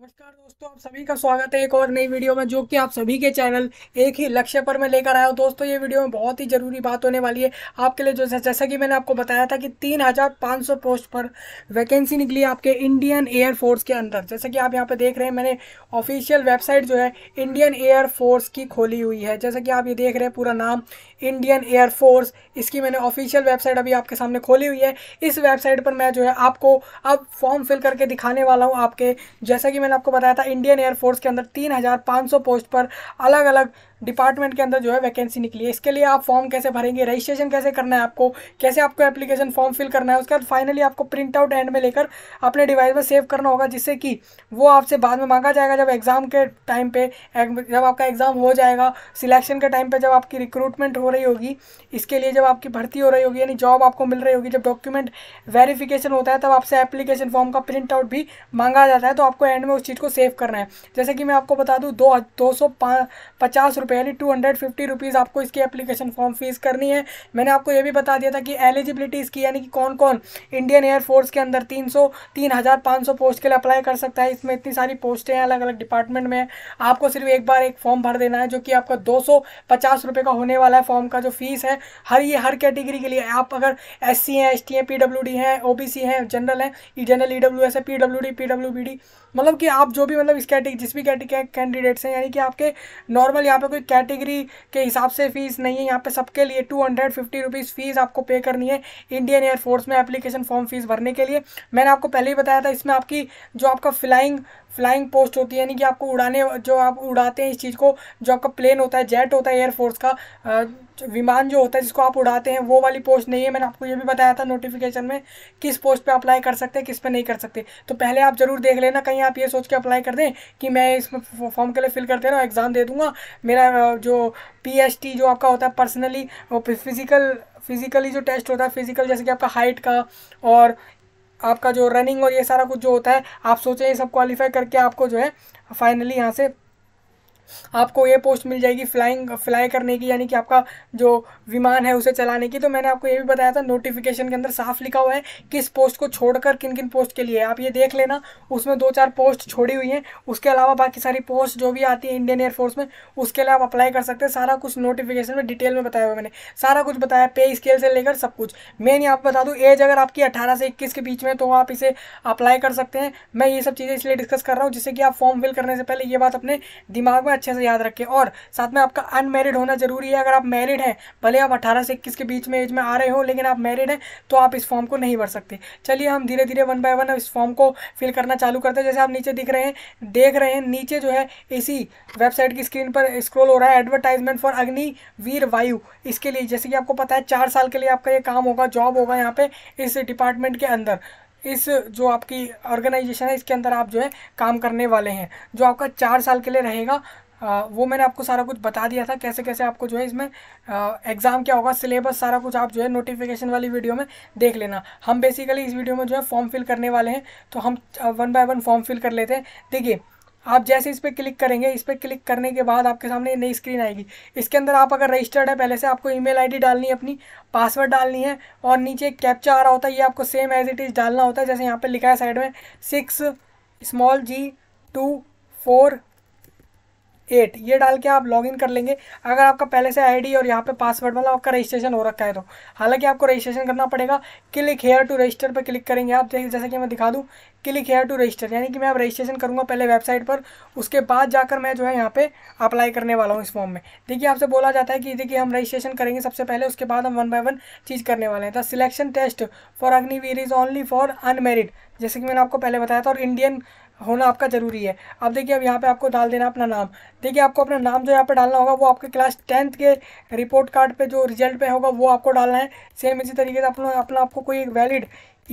नमस्कार दोस्तों आप सभी का स्वागत है एक और नई वीडियो में जो कि आप सभी के चैनल एक ही लक्ष्य पर मैं लेकर आया हूँ दोस्तों ये वीडियो में बहुत ही ज़रूरी बात होने वाली है आपके लिए जो जैसा कि मैंने आपको बताया था कि 3,500 पोस्ट पर वैकेंसी निकली आपके इंडियन एयरफोर्स के अंदर जैसे कि आप यहाँ पर देख रहे हैं मैंने ऑफिशियल वेबसाइट जो है इंडियन एयरफोर्स की खोली हुई है जैसे कि आप ये देख रहे हैं पूरा नाम इंडियन एयरफोर्स इसकी मैंने ऑफिशियल वेबसाइट अभी आपके सामने खोली हुई है इस वेबसाइट पर मैं जो है आपको अब फॉर्म फिल करके दिखाने वाला हूँ आपके जैसा कि मैंने आपको बताया था इंडियन एयरफोर्स के अंदर तीन हज़ार सौ पोस्ट पर अलग अलग डिपार्टमेंट के अंदर जो है वैकेंसी निकली है इसके लिए आप फॉर्म कैसे भरेंगे रजिस्ट्रेशन कैसे करना है आपको कैसे आपको एप्लीकेशन फॉर्म फिल करना है उसके बाद फाइनली आपको प्रिंट आउट एंड में लेकर अपने डिवाइस में सेव करना होगा जिससे कि वो आपसे बाद में मांगा जाएगा जब एग्ज़ाम के टाइम पर जब आपका एग्ज़ाम हो जाएगा सिलेक्शन के टाइम पर जब आपकी रिक्रूटमेंट हो रही होगी इसके लिए जब आपकी भर्ती हो रही होगी यानी जॉब आपको मिल रही होगी जब डॉक्यूमेंट वेरीफिकेशन होता है तब आपसे एप्लीकेशन फॉर्म का प्रिंट आउट भी मांगा जाता है तो आपको एंड में उस चीज़ को सेव करना है जैसे कि मैं आपको बता दूँ दो दो सौ पचास पहले टू हंड्रेड फिफ्टी रुपीज़ आपको इसकी एप्लीकेशन फॉर्म फीस करनी है मैंने आपको ये भी बता दिया था कि एलिजिबिलिटी इसकी यानी कि कौन कौन इंडियन एयरफोर्स के अंदर तीन सौ तीन हज़ार पाँच सौ पोस्ट के लिए अप्लाई कर सकता है इसमें इतनी सारी पोस्टें हैं अलग अलग डिपार्टमेंट में आपको सिर्फ एक बार एक फॉर्म भर देना है जो कि आपका दो सौ पचास रुपये का होने वाला है फॉर्म का जो फीस है हर ये हर कैटेगरी के लिए आप अगर एस सी हैं एस टी हैं पी डब्ल्यू डी हैं ओ बी सी हैं जनरल हैं जनरल ई डब्ल्यू एस है P W D P W B D मतलब कि आप जो भी मतलब इस कैटेगरी जिस भी कैटेगरी कैंडिडेट्स हैं यानी कि आपके नॉर्मल यहाँ पे कोई कैटेगरी के हिसाब से फ़ीस नहीं है यहाँ पे सबके लिए two hundred fifty rupees fees आपको पे करनी है इंडियन एयरफोर्स में एप्लीकेशन फॉर्म फीस भरने के लिए मैंने आपको पहले ही बताया था इसमें आपकी जो आपका फ्लाइंग फ्लाइंग पोस्ट होती है यानी कि आपको उड़ाने जो आप उड़ाते हैं इस चीज़ को जो आपका प्लेन होता है जेट होता है एयरफोर्स का विमान जो होता है जिसको आप उड़ाते हैं वो वाली पोस्ट नहीं है मैंने आपको ये भी बताया था नोटिफिकेशन में किस पोस्ट पे अप्लाई कर सकते हैं किस पे नहीं कर सकते तो पहले आप जरूर देख लेना कहीं आप ये सोच के अप्लाई कर दें कि मैं इसमें फॉर्म के लिए फिल करते रहूँ एग्ज़ाम दे दूंगा मेरा जो पी जो आपका होता है पर्सनली फिजिकल फिजिकली जो टेस्ट होता है फिजिकल जैसे कि आपका हाइट का और आपका जो रनिंग और ये सारा कुछ जो होता है आप सोचें ये सब क्वालिफाई करके आपको जो है फाइनली यहाँ से आपको ये पोस्ट मिल जाएगी फ्लाइंग फ्लाई करने की यानी कि आपका जो विमान है उसे चलाने की तो मैंने आपको ये भी बताया था नोटिफिकेशन के अंदर साफ लिखा हुआ है किस पोस्ट को छोड़कर किन किन पोस्ट के लिए आप ये देख लेना उसमें दो चार पोस्ट छोड़ी हुई हैं उसके अलावा बाकी सारी पोस्ट जो भी आती है इंडियन एयरफोर्स में उसके लिए आप अप्लाई कर सकते हैं सारा कुछ नोटिफिकेशन में डिटेल में बताया हुआ मैंने सारा कुछ बताया पे स्केल से लेकर सब कुछ मेन यहाँ बता दूँ एज अगर आपकी अठारह से इक्कीस के बीच में तो आप इसे अप्लाई कर सकते हैं मैं ये सब चीज़ें इसलिए डिस्कस कर रहा हूँ जिससे कि आप फॉर्म फिल करने से पहले ये बात अपने दिमाग में अच्छे से याद रखें और साथ में आपका अनमेरिड होना जरूरी है अगर आप मैरिड हैं भले आप अठारह से इक्कीस के बीच में एज में आ रहे हो लेकिन आप मैरिड हैं तो आप इस फॉर्म को नहीं भर सकते चलिए हम धीरे धीरे वन बाय वन इस फॉर्म को फिल करना चालू करते हैं जैसे आप नीचे दिख रहे हैं देख रहे हैं नीचे जो है इसी वेबसाइट की स्क्रीन पर स्क्रोल हो रहा है एडवर्टाइजमेंट फॉर अग्नि वीर वायु इसके लिए जैसे कि आपको पता है चार साल के लिए आपका ये काम होगा जॉब होगा यहाँ पे इस डिपार्टमेंट के अंदर इस जो आपकी ऑर्गेनाइजेशन है इसके अंदर आप जो है काम करने वाले हैं जो आपका चार साल के लिए रहेगा वो मैंने आपको सारा कुछ बता दिया था कैसे कैसे आपको जो है इसमें एग्ज़ाम क्या होगा सिलेबस सारा कुछ आप जो है नोटिफिकेशन वाली वीडियो में देख लेना हम बेसिकली इस वीडियो में जो है फॉर्म फिल करने वाले हैं तो हम one by one form fill कर लेते हैं देखिए आप जैसे इस पर क्लिक करेंगे इस पर क्लिक करने के बाद आपके सामने नई स्क्रीन आएगी इसके अंदर आप अगर रजिस्टर्ड है पहले से आपको ईमेल आईडी डालनी है अपनी पासवर्ड डालनी है और नीचे एक कैप्चा आ रहा होता है ये आपको सेम एज इट इज़ डालना होता है जैसे यहाँ पे लिखा है साइड में six small G two four eight ये डाल के आप लॉगिन कर लेंगे अगर आपका पहले से आईडी और यहाँ पे पासवर्ड मतलब आपका रजिस्ट्रेशन हो रखा है तो हालांकि आपको रजिस्ट्रेशन करना पड़ेगा क्लिक हेयर टू रजिस्टर पर क्लिक करेंगे आप जैसे कि मैं दिखा दूँ क्लिक हेयर टू रजिस्टर यानी कि मैं अब रजिस्ट्रेशन करूँगा पहले वेबसाइट पर उसके बाद जाकर मैं जो है यहाँ पे अप्लाई करने वाला हूँ इस फॉर्म में देखिए आपसे बोला जाता है कि देखिए हम रजिस्ट्रेशन करेंगे सबसे पहले उसके बाद हम वन बाय वन चीज़ करने वाले हैं the selection test for Agniveer is only for unmarried जैसे कि मैंने आपको पहले बताया था और इंडियन होना आपका ज़रूरी है अब देखिए अब यहाँ पे आपको डाल देना अपना नाम देखिए आपको अपना नाम जो यहाँ पे डालना होगा वो आपके क्लास टेंथ के रिपोर्ट कार्ड पे जो रिजल्ट पे होगा वो आपको डालना है सेम इसी तरीके से अपना अपना आपको कोई एक वैलिड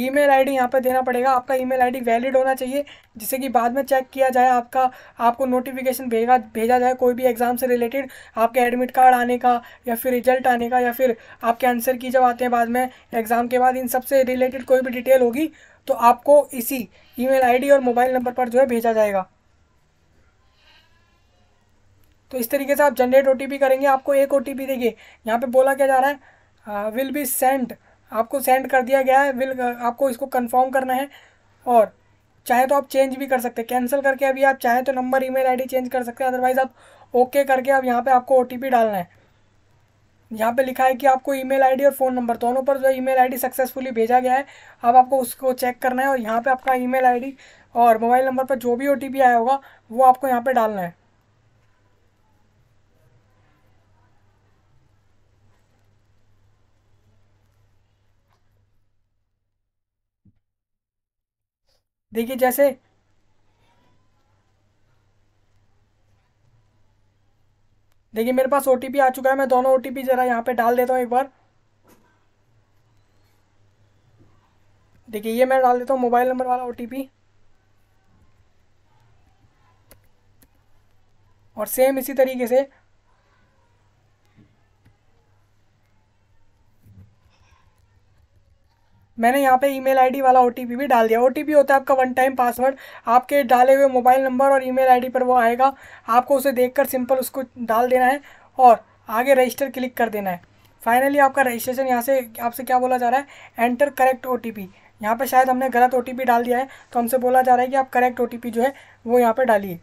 ईमेल आईडी यहाँ पे देना पड़ेगा आपका ईमेल आईडी वैलिड होना चाहिए जिससे कि बाद में चेक किया जाए आपका आपको नोटिफिकेशन भेजा भेजा जाए कोई भी एग्ज़ाम से रिलेटेड आपके एडमिट कार्ड आने का या फिर रिजल्ट आने का या फिर आपके आंसर की जब आते हैं बाद में एग्ज़ाम के बाद इन सब से रिलेटेड कोई भी डिटेल होगी तो आपको इसी ईमेल आईडी और मोबाइल नंबर पर जो है भेजा जाएगा तो इस तरीके से आप जनरेट ओ करेंगे आपको एक ओ देंगे यहाँ पर बोला क्या जा रहा है विल बी सेंड आपको सेंड कर दिया गया है विल आपको इसको कंफर्म करना है और चाहे तो आप चेंज भी कर सकते हैं कैंसिल करके अभी आप चाहें तो नंबर ईमेल आईडी चेंज कर सकते हैं अदरवाइज़ आप ओके करके अब यहाँ पे आपको ओ डालना है यहाँ पे लिखा है कि आपको ईमेल आईडी और फ़ोन नंबर दोनों पर जो ईमेल आईडी सक्सेसफुली भेजा गया है अब आपको उसको चेक करना है और यहाँ पे आपका ईमेल आईडी और मोबाइल नंबर पर जो भी ओ आया होगा वो आपको यहाँ पे डालना है देखिए जैसे देखिए मेरे पास ओ आ चुका है मैं दोनों ओ ज़रा यहाँ पे डाल देता हूँ एक बार देखिए ये मैं डाल देता हूँ मोबाइल नंबर वाला ओ और सेम इसी तरीके से मैंने यहाँ पे ईमेल आईडी वाला ओटीपी भी डाल दिया ओटीपी होता है आपका वन टाइम पासवर्ड आपके डाले हुए मोबाइल नंबर और ईमेल आईडी पर वो आएगा आपको उसे देखकर सिंपल उसको डाल देना है और आगे रजिस्टर क्लिक कर देना है फाइनली आपका रजिस्ट्रेशन यहाँ से आपसे क्या बोला जा रहा है enter correct O T P यहाँ पर शायद हमने गलत ओ डाल दिया है तो हमसे बोला जा रहा है कि आप करेक्ट ओ जो है वो यहाँ पर डालिए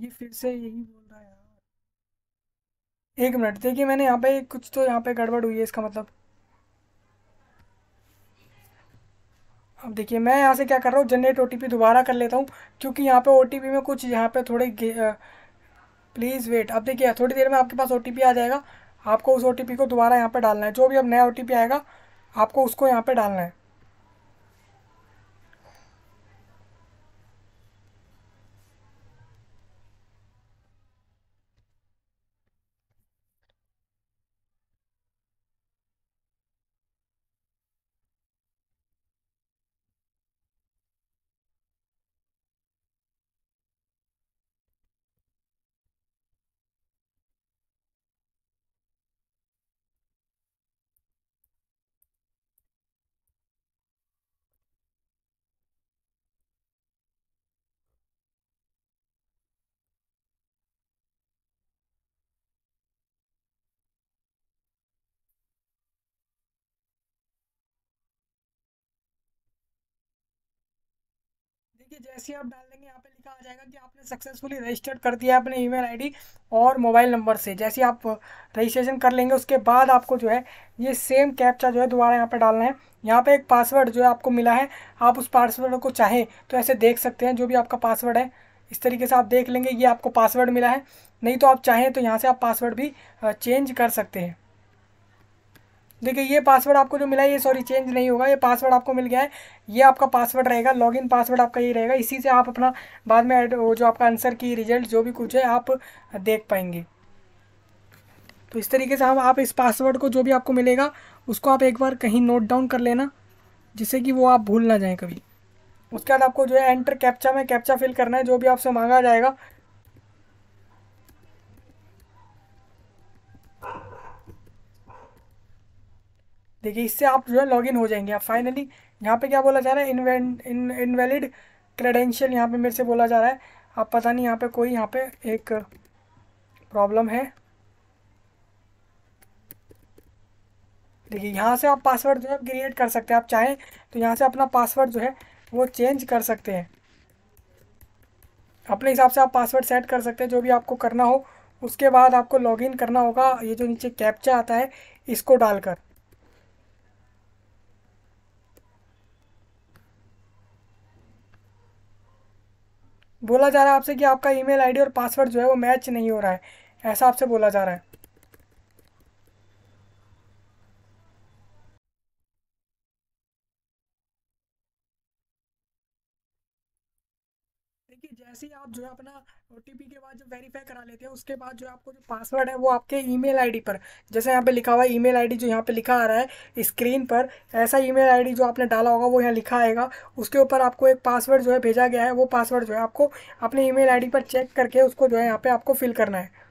ये फिर से यही बोल रहा है यार एक मिनट देखिए मैंने यहाँ पे कुछ तो यहाँ पे गड़बड़ हुई है इसका मतलब अब देखिए मैं यहाँ से क्या कर रहा हूँ जनरेट ओ दोबारा कर लेता हूँ क्योंकि यहाँ पे ओ में कुछ यहाँ पे थोड़े प्लीज़ वेट अब देखिए थोड़ी देर में आपके पास ओ आ जाएगा आपको उस ओ को दोबारा यहाँ पे डालना है जो भी अब नया ओ आएगा आपको उसको यहाँ पे डालना है देखिए जैसे आप डाल देंगे यहाँ पे लिखा आ जाएगा कि आपने सक्सेसफुली रजिस्टर्ड कर दिया अपने ईमेल आईडी और मोबाइल नंबर से जैसे आप रजिस्ट्रेशन कर लेंगे उसके बाद आपको जो है ये सेम कैप्चा जो है दोबारा यहाँ पे डालना है यहाँ पे एक पासवर्ड जो है आपको मिला है आप उस पासवर्ड को चाहें तो ऐसे देख सकते हैं जो भी आपका पासवर्ड है इस तरीके से आप देख लेंगे ये आपको पासवर्ड मिला है नहीं तो आप चाहें तो यहाँ से आप पासवर्ड भी चेंज कर सकते हैं देखिए ये पासवर्ड आपको जो मिला है ये सॉरी चेंज नहीं होगा ये पासवर्ड आपको मिल गया है ये आपका पासवर्ड रहेगा लॉगिन पासवर्ड आपका ये रहेगा इसी से आप अपना बाद में जो आपका आंसर की रिजल्ट जो भी कुछ है आप देख पाएंगे तो इस तरीके से हम आप इस पासवर्ड को जो भी आपको मिलेगा उसको आप एक बार कहीं नोट डाउन कर लेना जिससे कि वो आप भूल ना जाएँ कभी उसके बाद आपको जो है एंटर कैप्चा में कैप्चा फिल करना है जो भी आपसे मांगा जाएगा देखिए इससे आप जो है लॉग हो जाएंगे आप फाइनली यहाँ पे क्या बोला जा रहा है इनवे इन क्रेडेंशियल यहाँ पे मेरे से बोला जा रहा है आप पता नहीं यहाँ पे कोई यहाँ पे एक प्रॉब्लम है देखिए यहाँ से आप पासवर्ड जो है क्रिएट कर सकते हैं आप चाहें तो यहाँ से अपना पासवर्ड जो है वो चेंज कर सकते हैं अपने हिसाब से आप पासवर्ड सेट कर सकते हैं जो भी आपको करना हो उसके बाद आपको लॉगिन करना होगा ये जो नीचे कैप्चा आता है इसको डालकर बोला जा रहा है आपसे कि आपका ईमेल आईडी और पासवर्ड जो है वो मैच नहीं हो रहा है ऐसा आपसे बोला जा रहा है जैसे ही आप जो है अपना ओ के बाद जो वेरीफाई करा लेते हैं उसके बाद जो आपको जो पासवर्ड है वो आपके ईमेल आईडी पर जैसे यहाँ पे लिखा हुआ है ईमेल आईडी जो यहाँ पे लिखा आ रहा है स्क्रीन पर ऐसा ईमेल आईडी जो आपने डाला होगा वो यहाँ लिखा आएगा उसके ऊपर आपको एक पासवर्ड जो है भेजा गया है वो पासवर्ड जो है आपको अपने ई मेल पर चेक करके उसको जो है यहाँ पर आपको फिल करना है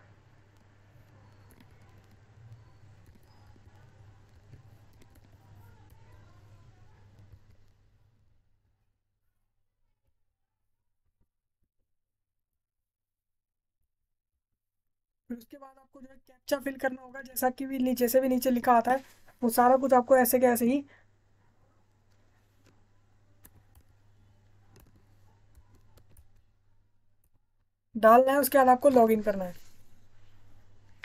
फिर उसके बाद आपको जो है कैप्चा फिल करना होगा जैसा कि भी नीचे से भी नीचे लिखा आता है वो सारा कुछ आपको ऐसे के ऐसे ही डालना है उसके बाद आपको लॉगिन करना है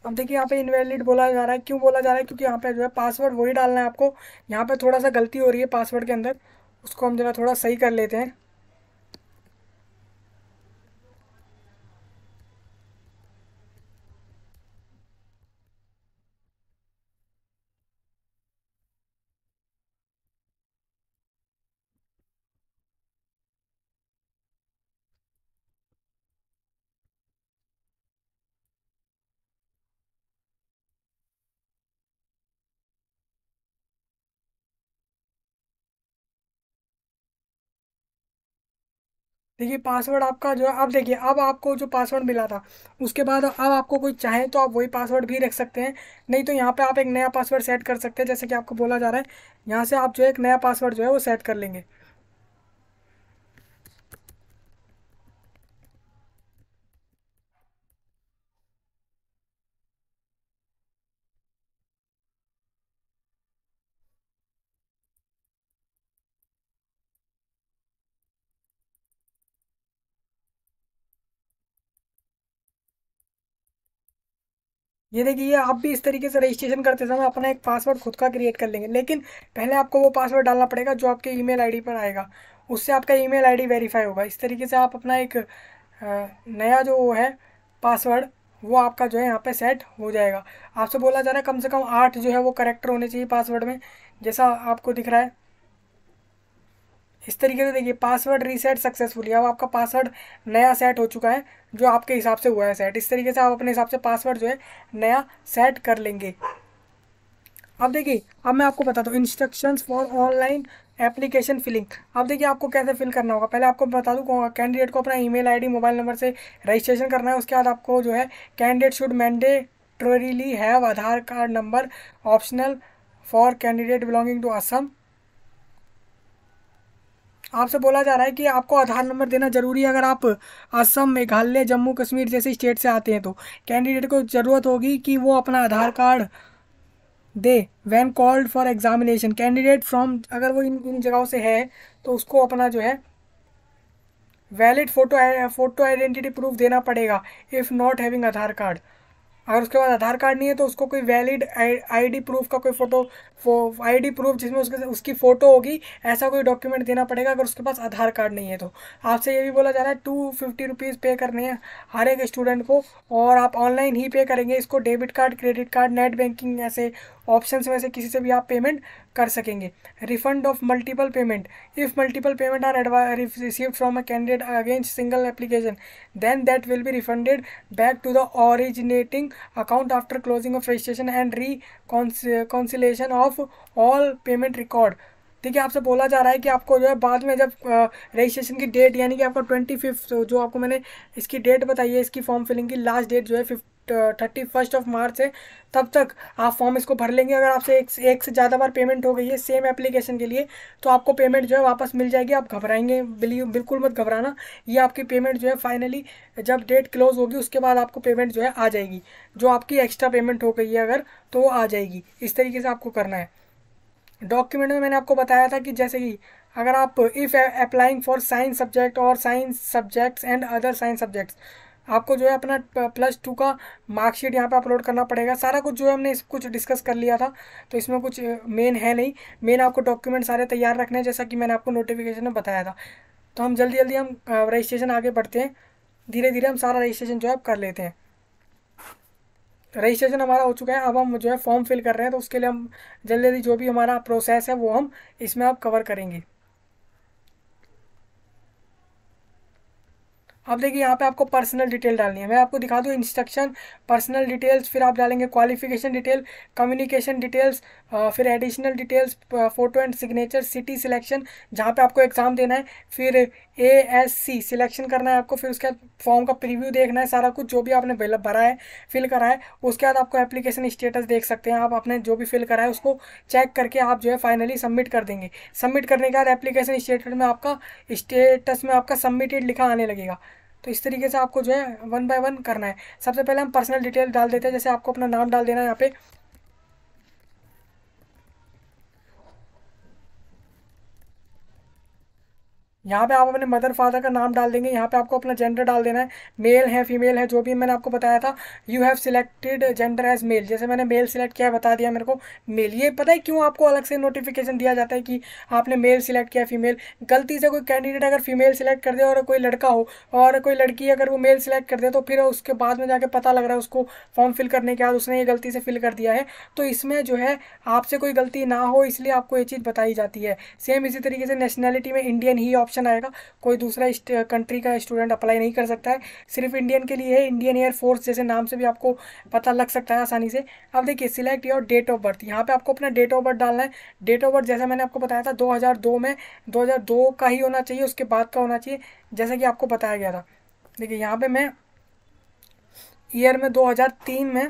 अब देखिए यहाँ पे इनवैलिड बोला जा रहा है क्यों बोला जा रहा है क्योंकि यहाँ पे जो है पासवर्ड वही डालना है आपको यहाँ पे थोड़ा सा गलती हो रही है पासवर्ड के अंदर उसको हम जरा थोड़ा सही कर लेते हैं देखिए पासवर्ड आपका जो है अब देखिए अब आपको जो पासवर्ड मिला था उसके बाद अब आपको कोई चाहे तो आप वही पासवर्ड भी रख सकते हैं नहीं तो यहाँ पे आप एक नया पासवर्ड सेट कर सकते हैं जैसे कि आपको बोला जा रहा है यहाँ से आप जो एक नया पासवर्ड जो है वो सेट कर लेंगे ये देखिए आप भी इस तरीके से रजिस्ट्रेशन करते समय अपना एक पासवर्ड खुद का क्रिएट कर लेंगे लेकिन पहले आपको वो पासवर्ड डालना पड़ेगा जो आपके ईमेल आईडी पर आएगा उससे आपका ईमेल आईडी वेरीफाई होगा इस तरीके से आप अपना एक नया जो है पासवर्ड वो आपका जो है यहाँ पे सेट हो जाएगा आपसे बोला जा रहा है कम से कम आठ जो है वो करेक्टर होने चाहिए पासवर्ड में जैसा आपको दिख रहा है इस तरीके से देखिए पासवर्ड रीसेट सक्सेसफुली अब आपका पासवर्ड नया सेट हो चुका है जो आपके हिसाब से हुआ है सेट इस तरीके से आप अपने हिसाब से पासवर्ड जो है नया सेट कर लेंगे अब देखिए अब मैं आपको बता दूँ instructions for online application filling अब देखिए आपको कैसे फिल करना होगा पहले आपको बता दूँ कैंडिडेट को अपना ईमेल आईडी मोबाइल नंबर से रजिस्ट्रेशन करना है उसके बाद आपको जो है candidate should mandatorily have Aadhaar card number optional for candidate belonging to Assam आपसे बोला जा रहा है कि आपको आधार नंबर देना जरूरी है अगर आप असम मेघालय जम्मू कश्मीर जैसे स्टेट से आते हैं तो कैंडिडेट को ज़रूरत होगी कि वो अपना आधार कार्ड दे when called for examination candidate from अगर वो इन इन जगहों से है तो उसको अपना जो है valid photo photo identity proof देना पड़ेगा if not having Aadhaar card अगर उसके पास आधार कार्ड नहीं है तो उसको कोई वैलिड आईडी प्रूफ का कोई फ़ोटो आईडी प्रूफ जिसमें उसके उसकी फ़ोटो होगी ऐसा कोई डॉक्यूमेंट देना पड़ेगा अगर उसके पास आधार कार्ड नहीं है तो आपसे ये भी बोला जा रहा है टू फिफ्टी रुपीज़ पे करने हैं हर एक स्टूडेंट को और आप ऑनलाइन ही पे करेंगे इसको debit card credit card net banking ऐसे ऑप्शन में से किसी से भी आप पेमेंट कर सकेंगे refund of multiple payment if multiple payment are receive from a candidate against single application then that will be refunded back to the originating account after closing of registration and reconciliation of all payment record ठीक है आपसे बोला जा रहा है कि आपको जो है बाद में जब रजिस्ट्रेशन की डेट यानी कि आपका ट्वेंटी फिफ्थ जो आपको मैंने इसकी डेट बताई है इसकी फॉर्म फिलिंग की लास्ट डेट जो है fifth thirty first of March है तब तक आप फॉर्म इसको भर लेंगे अगर आपसे एक से एक से ज़्यादा बार पेमेंट हो गई है सेम एप्लीकेशन के लिए तो आपको पेमेंट जो है वापस मिल जाएगी आप घबराएंगे बिल्कुल मत घबराना ये आपकी पेमेंट जो है फाइनली जब डेट क्लोज होगी उसके बाद आपको पेमेंट जो है आ जाएगी जो आपकी एक्स्ट्रा पेमेंट हो गई है अगर तो वो आ जाएगी इस तरीके से आपको करना है डॉक्यूमेंट में मैंने आपको बताया था कि जैसे कि अगर आप if applying for science subject और science subjects and other science subjects आपको जो है अपना प्लस टू का मार्कशीट यहाँ पे अपलोड करना पड़ेगा सारा कुछ जो है हमने इस कुछ डिस्कस कर लिया था तो इसमें कुछ मेन है नहीं मेन आपको डॉक्यूमेंट सारे तैयार रखने हैं जैसा कि मैंने आपको नोटिफिकेशन में बताया था तो हम जल्दी जल्दी हम रजिस्ट्रेशन आगे बढ़ते हैं धीरे धीरे हम सारा रजिस्ट्रेशन जो है कर लेते हैं रजिस्ट्रेशन हमारा हो चुका है अब हम जो है फॉर्म फिल कर रहे हैं तो उसके लिए हम जल्दी जल्दी जो भी हमारा प्रोसेस है वो हम इसमें आप कवर करेंगे अब देखिए यहाँ पे आपको पर्सनल डिटेल डालनी है मैं आपको दिखा दूँ इंस्ट्रक्शन पर्सनल डिटेल्स फिर आप डालेंगे क्वालिफिकेशन डिटेल कम्युनिकेशन डिटेल्स फिर additional details photo and signature city selection जहाँ पे आपको एग्ज़ाम देना है फिर ए एस सी सिलेक्शन करना है आपको फिर उसके बाद फॉर्म का प्रीव्यू देखना है सारा कुछ जो भी आपने भरा है फिल करा है उसके बाद आपको एप्लीकेशन स्टेटस देख सकते हैं आप अपने जो भी फिल करा है उसको चेक करके आप जो है फाइनली सबमिट कर देंगे सबमिट करने के बाद एप्लीकेशन स्टेटस में आपका स्टेटस में आपका सबमिटेड लिखा आने लगेगा तो इस तरीके से आपको जो है वन बाय वन करना है सबसे पहले हम पर्सनल डिटेल डाल देते हैं जैसे आपको अपना नाम डाल देना है यहाँ पे यहाँ पे आप अपने मदर फादर का नाम डाल देंगे यहाँ पे आपको अपना जेंडर डाल देना है मेल है फीमेल है जो भी मैंने आपको बताया था you have selected gender as male जैसे मैंने मेल सिलेक्ट किया है बता दिया मेरे को मेल ये पता है क्यों आपको अलग से नोटिफिकेशन दिया जाता है कि आपने मेल सिलेक्ट किया फीमेल गलती से कोई कैंडिडेट अगर फीमेल सिलेक्ट कर दे और कोई लड़का हो और कोई लड़की अगर वो मेल सिलेक्ट कर दे तो फिर उसके बाद में जाके पता लग रहा है उसको फॉर्म फिल करने के बाद उसने ये गलती से फिल कर दिया है तो इसमें जो है आपसे कोई गलती ना हो इसलिए आपको ये चीज़ बताई जाती है सेम इसी तरीके से नेशनैलिटी में इंडियन ही ऑप्शन ऑप्शन आएगा कोई दूसरा कंट्री का स्टूडेंट अप्लाई नहीं कर सकता है सिर्फ इंडियन के लिए है इंडियन एयर फोर्स जैसे नाम से भी आपको पता लग सकता है आसानी से अब देखिए select your date of birth यहाँ पे आपको अपना डेट ऑफ बर्थ डालना है डेट ऑफ बर्थ जैसा मैंने आपको बताया था दो में दो का ही होना चाहिए उसके बाद का होना चाहिए जैसा कि आपको बताया गया था देखिए यहाँ पर मैं ईयर में 2003 में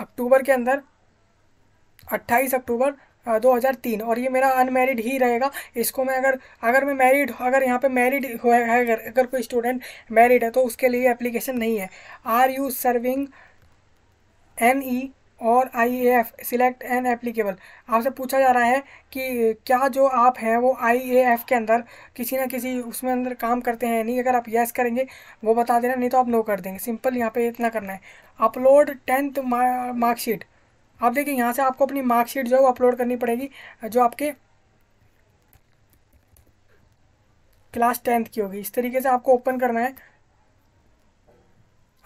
अक्टूबर के अंदर 28 अक्टूबर 2003 और ये मेरा अनमेरिड ही रहेगा इसको मैं अगर अगर मैं मैरिड अगर यहाँ पे मैरिड है अगर अगर कोई स्टूडेंट मैरिड है तो उसके लिए एप्लीकेशन नहीं है are you serving N E और I A F select an applicable आपसे पूछा जा रहा है कि क्या जो आप हैं वो आई ए एफ के अंदर किसी ना किसी उसमें अंदर काम करते हैं नहीं अगर आप येस करेंगे वो बता देना नहीं तो आप नो कर देंगे सिंपल यहाँ पे इतना करना है अपलोड टेंथ मार्कशीट आप देखिए यहाँ से आपको अपनी मार्कशीट जो है वो अपलोड करनी पड़ेगी जो आपके क्लास टेंथ की होगी इस तरीके से आपको ओपन करना है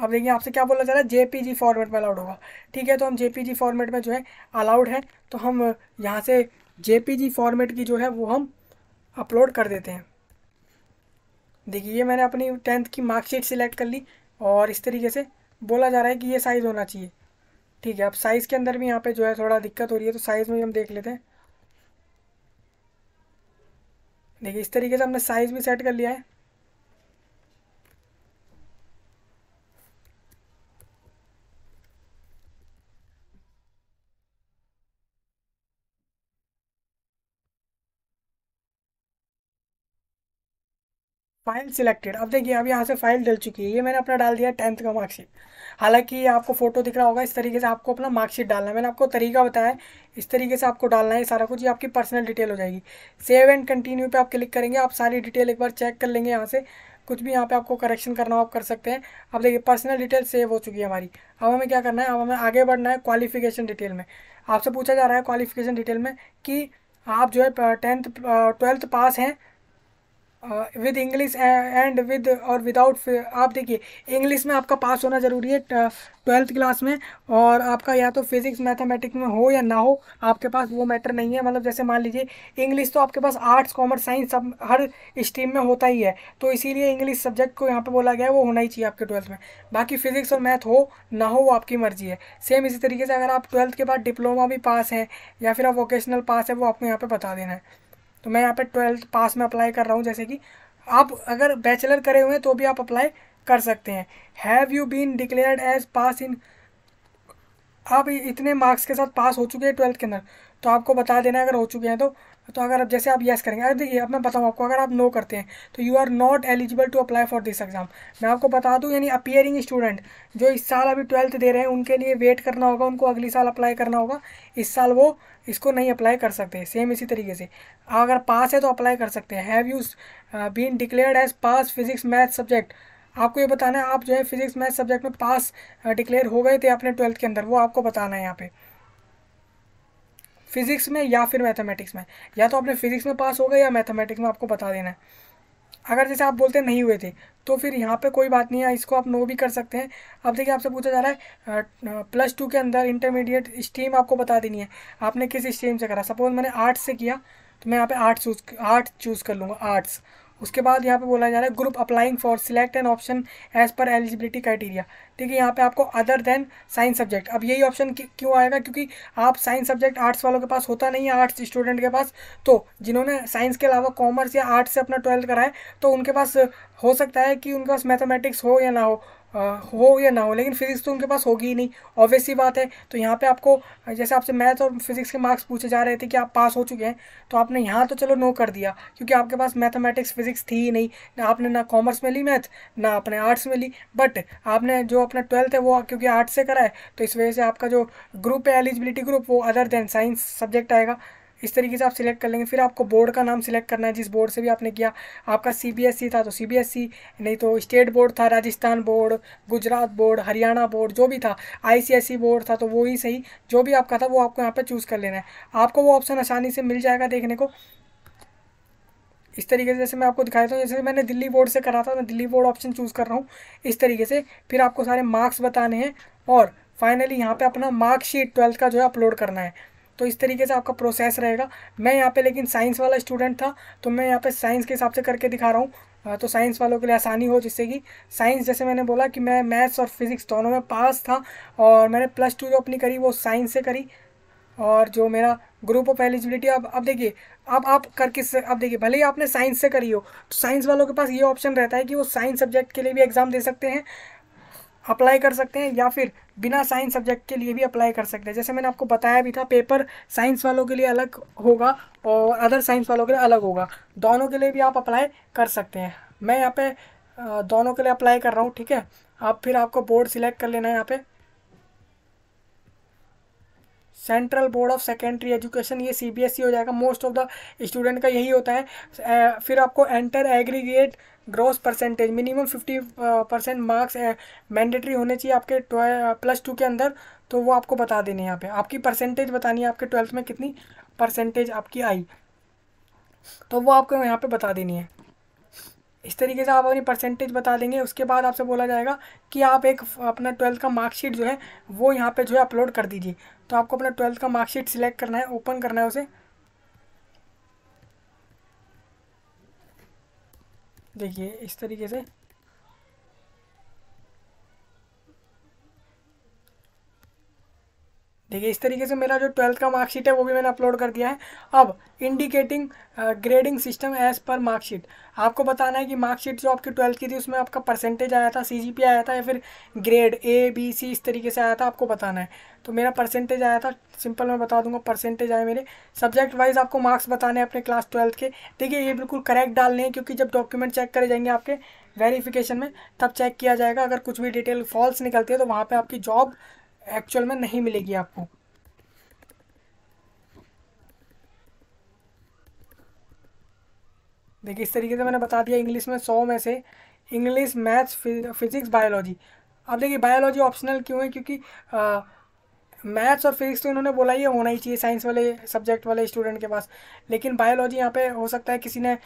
अब देखिए आपसे क्या बोला जा रहा है जेपीजी फॉर्मेट में अलाउड होगा ठीक है तो हम जेपीजी फॉर्मेट में जो है अलाउड है तो हम यहाँ से जेपीजी फॉर्मेट की जो है वो हम अपलोड कर देते हैं देखिए ये मैंने अपनी टेंथ की मार्कशीट सिलेक्ट कर ली और इस तरीके से बोला जा रहा है कि ये साइज़ होना चाहिए ठीक है अब साइज़ के अंदर भी यहाँ पे जो है थोड़ा दिक्कत हो रही है तो साइज़ में भी हम देख लेते हैं देखिए इस तरीके से हमने साइज़ भी सेट कर लिया है फाइल सिलेक्टेड अब देखिए अब यहाँ से फाइल डल चुकी है ये मैंने अपना डाल दिया टेंथ का मार्कशीट हालांकि आपको फोटो दिख रहा होगा इस तरीके से आपको अपना मार्कशीट डालना है मैंने आपको तरीका बताया इस तरीके से आपको डालना है सारा कुछ ये आपकी पर्सनल डिटेल हो जाएगी सेव एंड कंटिन्यू पे आप क्लिक करेंगे आप सारी डिटेल एक बार चेक कर लेंगे यहाँ से कुछ भी यहाँ पे आपको करेक्शन करना हो आप कर सकते हैं अब देखिए पर्सनल डिटेल सेव हो चुकी है हमारी अब हमें क्या करना है अब हमें आगे बढ़ना है क्वालिफिकेशन डिटेल में आपसे पूछा जा रहा है क्वालिफिकेशन डिटेल में कि आप जो है टेंथ ट्वेल्थ पास हैं विद इंग्लिश एंड विद और विदाउट आप देखिए इंग्लिश में आपका पास होना ज़रूरी है ट्वेल्थ क्लास में और आपका या तो फिजिक्स मैथमेटिक्स में हो या ना हो आपके पास वो मैटर नहीं है मतलब जैसे मान लीजिए इंग्लिश तो आपके पास आर्ट्स कॉमर्स साइंस सब हर स्ट्रीम में होता ही है तो इसीलिए इंग्लिश सब्जेक्ट को यहाँ पे बोला गया है वो होना ही चाहिए आपके ट्वेल्थ में बाकी फिजिक्स और मैथ हो ना हो वो आपकी मर्जी है सेम इसी तरीके से अगर आप ट्वेल्थ के बाद डिप्लोमा भी पास हैं या फिर आप वोकेशनल पास है वो आपको यहाँ पर बता देना है तो मैं यहाँ पे ट्वेल्थ पास में अप्लाई कर रहा हूँ जैसे कि आप अगर बैचलर करे हुए हैं तो भी आप अप्लाई कर सकते हैं have you been declared as pass in आप इतने मार्क्स के साथ पास हो चुके हैं ट्वेल्थ के अंदर तो आपको बता देना अगर हो चुके हैं तो तो अगर आप जैसे आप येस करेंगे अगर देखिए अब मैं बताऊँ आपको अगर आप नो करते हैं तो you are not eligible to apply for this exam मैं आपको बता दूँ यानी अपियरिंग स्टूडेंट जो इस साल अभी ट्वेल्थ दे रहे हैं उनके लिए वेट करना होगा उनको अगली साल अप्लाई करना होगा इस साल वो इसको नहीं अप्लाई कर सकते सेम इसी तरीके से अगर पास है तो अप्लाई कर सकते हैं have you been declared as pass physics math subject आपको ये बताना है आप जो है फिजिक्स मैथ सब्जेक्ट में पास डिक्लेयर uh, हो गए थे अपने ट्वेल्थ के अंदर वो आपको बताना है यहाँ पे फिज़िक्स में या फिर मैथमेटिक्स में या तो आपने फिज़िक्स में पास हो गए या मैथमेटिक्स में आपको बता देना है अगर जैसे आप बोलते नहीं हुए थे तो फिर यहाँ पे कोई बात नहीं है इसको आप नो भी कर सकते हैं अब देखिए आपसे पूछा जा रहा है प्लस टू के अंदर इंटरमीडिएट स्ट्रीम आपको बता देनी है आपने किस स्ट्रीम से करा सपोज मैंने आर्ट्स से किया तो मैं यहाँ पे आर्ट्स चूज आर्ट चूज़ कर लूँगा आर्ट्स उसके बाद यहाँ पे बोला जा रहा है group applying for select an option as per eligibility criteria ठीक है यहाँ पे आपको अदर देन साइंस सब्जेक्ट अब यही ऑप्शन क्यों आएगा क्योंकि आप साइंस सब्जेक्ट आर्ट्स वालों के पास होता नहीं है आर्ट्स स्टूडेंट के पास तो जिन्होंने साइंस के अलावा कॉमर्स या आर्ट्स से अपना ट्वेल्थ कराए तो उनके पास हो सकता है कि उनके पास मैथमेटिक्स हो या ना हो आ, हो या ना हो लेकिन फिज़िक्स तो उनके पास होगी ही नहीं ऑब्वियस ही बात है तो यहाँ पे आपको जैसे आपसे मैथ और फिज़िक्स के मार्क्स पूछे जा रहे थे कि आप पास हो चुके हैं तो आपने यहाँ तो चलो नो कर दिया क्योंकि आपके पास मैथमेटिक्स फिज़िक्स थी ही नहीं ना आपने ना कॉमर्स में ली मैथ ना आपने आर्ट्स में ली बट आपने जो अपना ट्वेल्थ है वो क्योंकि आर्ट्स से करा है तो इस वजह से आपका जो ग्रुप है एलिजिबिलिटी ग्रुप वो अदर देन साइंस सब्जेक्ट आएगा इस तरीके से आप सिलेक्ट कर लेंगे फिर आपको बोर्ड का नाम सिलेक्ट करना है जिस बोर्ड से भी आपने किया आपका सी e था तो सी e, नहीं तो स्टेट बोर्ड था Rajasthan board Gujarat board Haryana board जो भी था आई बोर्ड e था तो वो ही सही जो भी आपका था वो आपको यहाँ पर चूज़ कर लेना है आपको वो ऑप्शन आसानी से मिल जाएगा देखने को इस तरीके से जैसे मैं आपको दिखाया था जैसे मैंने दिल्ली बोर्ड से करा था मैं दिल्ली बोर्ड ऑप्शन चूज़ कर रहा हूँ इस तरीके से फिर आपको सारे मार्क्स बताने हैं और फाइनली यहाँ पे अपना मार्कशीट ट्वेल्थ का जो है अपलोड करना है तो इस तरीके से आपका प्रोसेस रहेगा मैं यहाँ पे लेकिन साइंस वाला स्टूडेंट था तो मैं यहाँ पे साइंस के हिसाब से करके दिखा रहा हूँ तो साइंस वालों के लिए आसानी हो जिससे कि साइंस जैसे मैंने बोला कि मैं मैथ्स और फिजिक्स दोनों में पास था और मैंने प्लस टू जो अपनी करी वो साइंस से करी और जो मेरा ग्रुप ऑफ एलिजिबिलिटी अब अब देखिए अब आप करके से अब देखिए भले ही आपने साइंस से करी हो तो साइंस वालों के पास ये ऑप्शन रहता है कि वो साइंस सब्जेक्ट के लिए भी एग्ज़ाम दे सकते हैं अप्लाई कर सकते हैं या फिर बिना साइंस सब्जेक्ट के लिए भी अप्लाई कर सकते हैं जैसे मैंने आपको बताया भी था पेपर साइंस वालों के लिए अलग होगा और अदर साइंस वालों के लिए अलग होगा दोनों के लिए भी आप अप्लाई कर सकते हैं मैं यहाँ पे दोनों के लिए अप्लाई कर रहा हूँ ठीक है आप फिर आपको बोर्ड सिलेक्ट कर लेना है यहाँ पर central board of secondary education ये सीबीएसई e हो जाएगा मोस्ट ऑफ द स्टूडेंट का यही होता है फिर आपको enter aggregate gross percentage minimum fifty percent marks mandatory होने चाहिए आपके प्लस टू के अंदर तो वो आपको बता देने यहाँ पे आपकी परसेंटेज बतानी है आपके ट्वेल्थ में कितनी परसेंटेज आपकी आई तो वो आपको यहाँ पे बता देनी है इस तरीके से आप अपनी परसेंटेज बता देंगे उसके बाद आपसे बोला जाएगा कि आप एक अपना ट्वेल्थ का मार्कशीट जो है वो यहाँ पे जो है अपलोड कर दीजिए तो आपको अपना ट्वेल्थ का मार्कशीट सिलेक्ट करना है ओपन करना है उसे देखिए इस तरीके से देखिए इस तरीके से मेरा जो ट्वेल्थ का मार्कशीट है वो भी मैंने अपलोड कर दिया है अब indicating grading system as per marksheet आपको बताना है कि मार्कशीट जो आपकी ट्वेल्थ की थी उसमें आपका परसेंटेज आया था सी आया था या फिर ग्रेड ए बी सी इस तरीके से आया था आपको बताना है तो मेरा परसेंटेज आया था सिंपल मैं बता दूंगा परसेंटेज आए मेरे सब्जेक्ट वाइज आपको मार्क्स बताने हैं अपने क्लास ट्वेल्थ के देखिए ये बिल्कुल करेक्ट डालने हैं क्योंकि जब डॉक्यूमेंट चेक करे जाएंगे आपके वेरिफिकेशन में तब चेक किया जाएगा अगर कुछ भी डिटेल फॉल्स निकलती है तो वहाँ पे आपकी जॉब एक्चुअल में नहीं मिलेगी आपको देखिए इस तरीके से मैंने बता दिया इंग्लिश में सौ में से इंग्लिश मैथ्स फिजिक्स बायोलॉजी अब देखिए बायोलॉजी ऑप्शनल क्यों है क्योंकि मैथ्स और फिजिक्स तो इन्होंने बोला ये होना ही चाहिए साइंस वाले सब्जेक्ट वाले स्टूडेंट के पास लेकिन बायोलॉजी यहाँ पे हो सकता है किसी ने